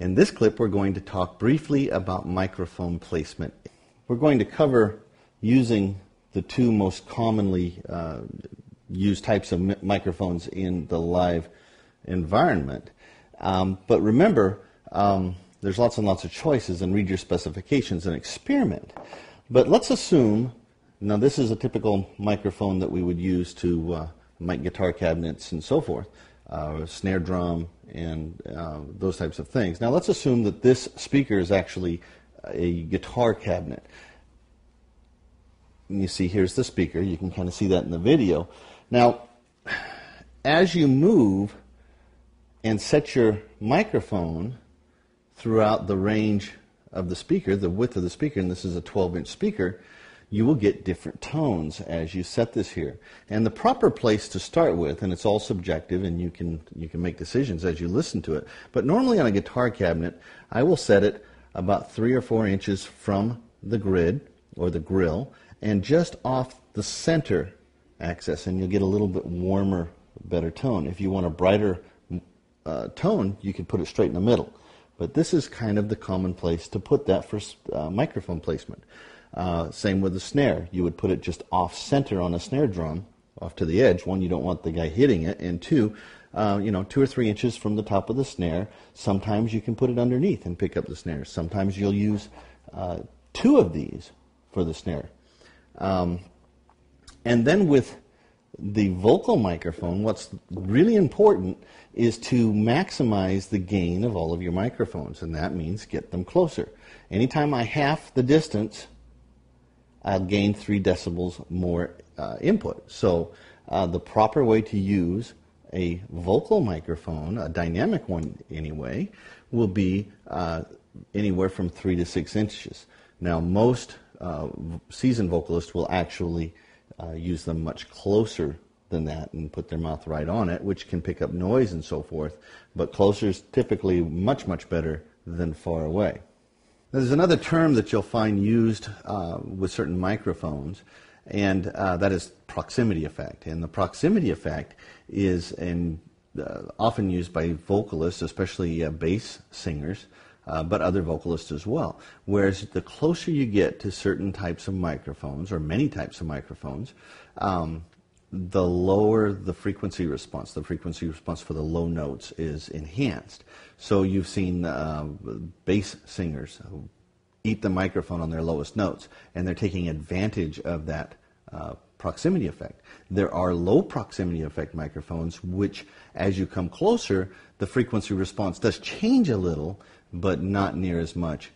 In this clip, we're going to talk briefly about microphone placement. We're going to cover using the two most commonly uh, used types of microphones in the live environment. Um, but remember, um, there's lots and lots of choices, and read your specifications and experiment. But let's assume now this is a typical microphone that we would use to uh, mic guitar cabinets and so forth uh, snare drum, and uh, those types of things. Now, let's assume that this speaker is actually a guitar cabinet. you see, here's the speaker. You can kind of see that in the video. Now, as you move and set your microphone throughout the range of the speaker, the width of the speaker, and this is a 12 inch speaker, you will get different tones as you set this here. And the proper place to start with, and it's all subjective and you can, you can make decisions as you listen to it, but normally on a guitar cabinet, I will set it about three or four inches from the grid or the grill and just off the center axis, and you'll get a little bit warmer, better tone. If you want a brighter uh, tone, you can put it straight in the middle. But this is kind of the common place to put that for uh, microphone placement. Uh, same with the snare. You would put it just off center on a snare drum, off to the edge. One, you don't want the guy hitting it, and two, uh, you know, two or three inches from the top of the snare. Sometimes you can put it underneath and pick up the snare. Sometimes you'll use uh, two of these for the snare. Um, and then with the vocal microphone, what's really important is to maximize the gain of all of your microphones, and that means get them closer. Anytime I half the distance uh, gain three decibels more uh, input. So uh, the proper way to use a vocal microphone, a dynamic one anyway, will be uh, anywhere from three to six inches. Now most uh, seasoned vocalists will actually uh, use them much closer than that and put their mouth right on it, which can pick up noise and so forth. But closer is typically much, much better than far away. There's another term that you'll find used uh, with certain microphones, and uh, that is proximity effect. And the proximity effect is in, uh, often used by vocalists, especially uh, bass singers, uh, but other vocalists as well. Whereas the closer you get to certain types of microphones, or many types of microphones, um, the lower the frequency response, the frequency response for the low notes is enhanced. So you've seen uh, bass singers eat the microphone on their lowest notes, and they're taking advantage of that uh, proximity effect. There are low proximity effect microphones, which as you come closer, the frequency response does change a little, but not near as much